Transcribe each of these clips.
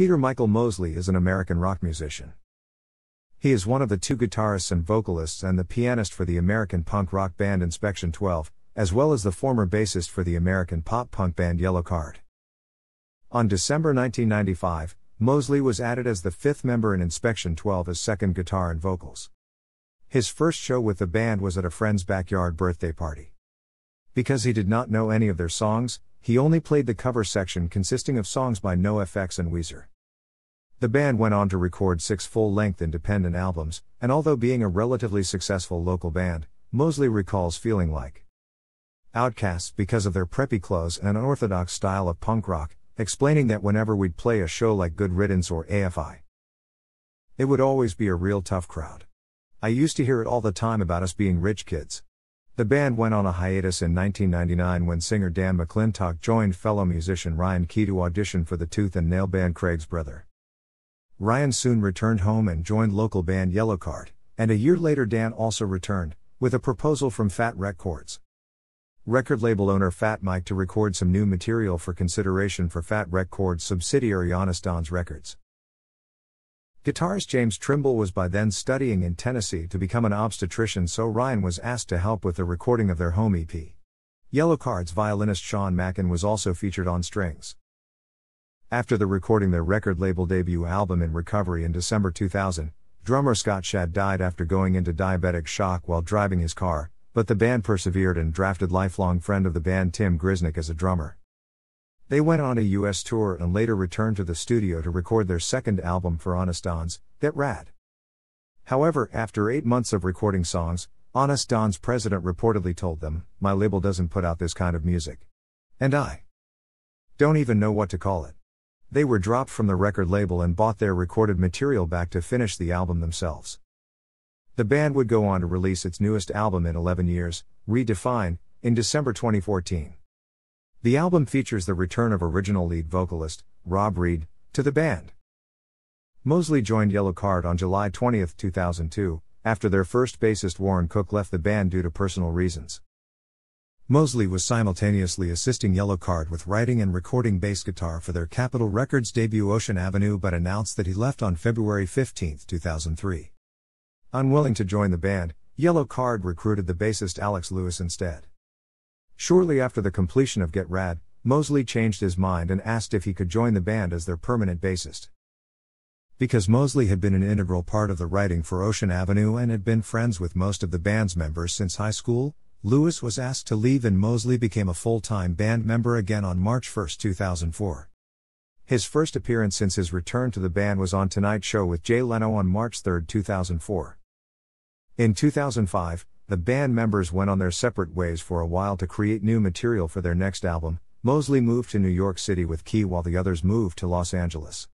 Peter Michael Mosley is an American rock musician. He is one of the two guitarists and vocalists and the pianist for the American punk rock band Inspection 12, as well as the former bassist for the American pop punk band Yellow Card. On December 1995, Mosley was added as the fifth member in Inspection 12 as second guitar and vocals. His first show with the band was at a friend's backyard birthday party. Because he did not know any of their songs, he only played the cover section consisting of songs by NoFX and Weezer. The band went on to record six full length independent albums, and although being a relatively successful local band, Mosley recalls feeling like outcasts because of their preppy clothes and unorthodox style of punk rock, explaining that whenever we'd play a show like Good Riddance or AFI, it would always be a real tough crowd. I used to hear it all the time about us being rich kids. The band went on a hiatus in 1999 when singer Dan McClintock joined fellow musician Ryan Key to audition for the Tooth and Nail band Craig's Brother. Ryan soon returned home and joined local band Yellowcard, and a year later Dan also returned, with a proposal from Fat Records. Record label owner Fat Mike to record some new material for consideration for Fat Records subsidiary Honest Don's Records. Guitarist James Trimble was by then studying in Tennessee to become an obstetrician, so Ryan was asked to help with the recording of their home EP. Yellow Cards violinist Sean Mackin was also featured on strings. After the recording their record label debut album In Recovery in December 2000, drummer Scott Shad died after going into diabetic shock while driving his car, but the band persevered and drafted lifelong friend of the band Tim Grisnick as a drummer. They went on a US tour and later returned to the studio to record their second album for Honest Don's, Get Rad. However, after eight months of recording songs, Honest Don's president reportedly told them, My label doesn't put out this kind of music. And I don't even know what to call it. They were dropped from the record label and bought their recorded material back to finish the album themselves. The band would go on to release its newest album in 11 years, Redefine, in December 2014. The album features the return of original lead vocalist, Rob Reed, to the band. Mosley joined Yellow Card on July 20, 2002, after their first bassist Warren Cook left the band due to personal reasons. Mosley was simultaneously assisting Yellow Card with writing and recording bass guitar for their Capitol Records debut Ocean Avenue but announced that he left on February 15, 2003. Unwilling to join the band, Yellow Card recruited the bassist Alex Lewis instead. Shortly after the completion of Get Rad, Mosley changed his mind and asked if he could join the band as their permanent bassist. Because Mosley had been an integral part of the writing for Ocean Avenue and had been friends with most of the band's members since high school, Lewis was asked to leave and Mosley became a full time band member again on March 1, 2004. His first appearance since his return to the band was on Tonight Show with Jay Leno on March 3, 2004. In 2005, the band members went on their separate ways for a while to create new material for their next album. Mosley moved to New York City with Key while the others moved to Los Angeles.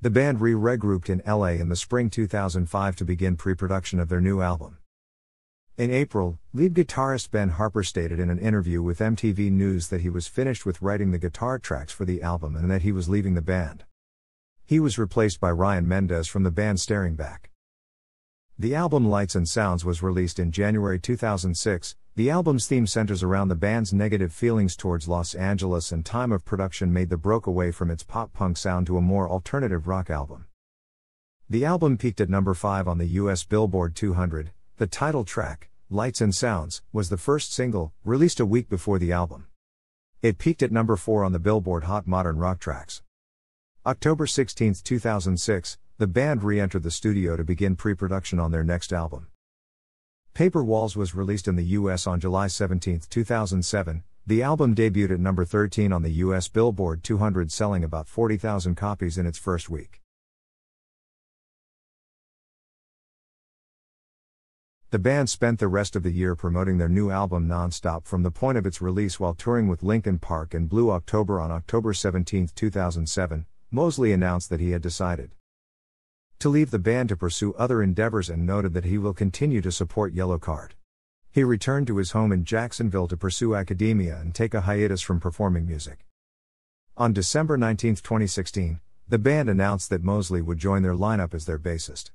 The band re regrouped in LA in the spring 2005 to begin pre production of their new album. In April, lead guitarist Ben Harper stated in an interview with MTV News that he was finished with writing the guitar tracks for the album and that he was leaving the band. He was replaced by Ryan Mendez from the band Staring Back. The album Lights and Sounds was released in January 2006. The album's theme centers around the band's negative feelings towards Los Angeles and time of production made the broke away from its pop punk sound to a more alternative rock album. The album peaked at number 5 on the US Billboard 200. The title track, Lights and Sounds, was the first single, released a week before the album. It peaked at number 4 on the Billboard Hot Modern Rock Tracks. October 16, 2006, the band re entered the studio to begin pre production on their next album. Paper Walls was released in the US on July 17, 2007. The album debuted at number 13 on the US Billboard 200, selling about 40,000 copies in its first week. The band spent the rest of the year promoting their new album nonstop from the point of its release while touring with Linkin Park and Blue October on October 17, 2007, Mosley announced that he had decided to leave the band to pursue other endeavors and noted that he will continue to support Yellow Card. He returned to his home in Jacksonville to pursue academia and take a hiatus from performing music. On December 19, 2016, the band announced that Mosley would join their lineup as their bassist.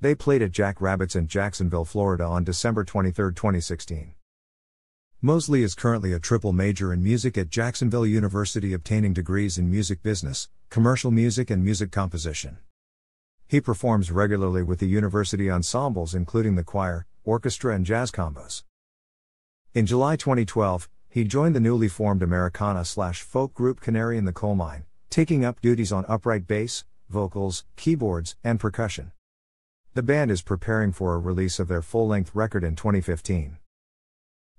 They played at Jack Rabbits in Jacksonville, Florida on December 23, 2016. Mosley is currently a triple major in music at Jacksonville University, obtaining degrees in music business, commercial music, and music composition. He performs regularly with the university ensembles, including the choir, orchestra, and jazz combos. In July 2012, he joined the newly formed Americana slash folk group Canary in the Coal Mine, taking up duties on upright bass, vocals, keyboards, and percussion. The band is preparing for a release of their full length record in 2015.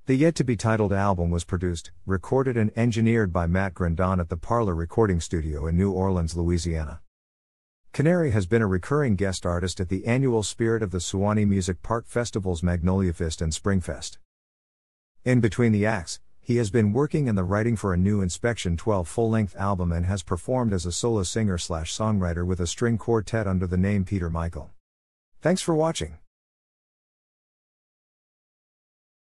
The yet to be titled album was produced, recorded, and engineered by Matt Grandon at the Parlor Recording Studio in New Orleans, Louisiana. Canary has been a recurring guest artist at the annual Spirit of the Suwannee Music Park Festival's Magnolia Fest and Springfest. In between the acts, he has been working in the writing for a new Inspection 12 full length album and has performed as a solo singer slash songwriter with a string quartet under the name Peter Michael. Thanks for watching.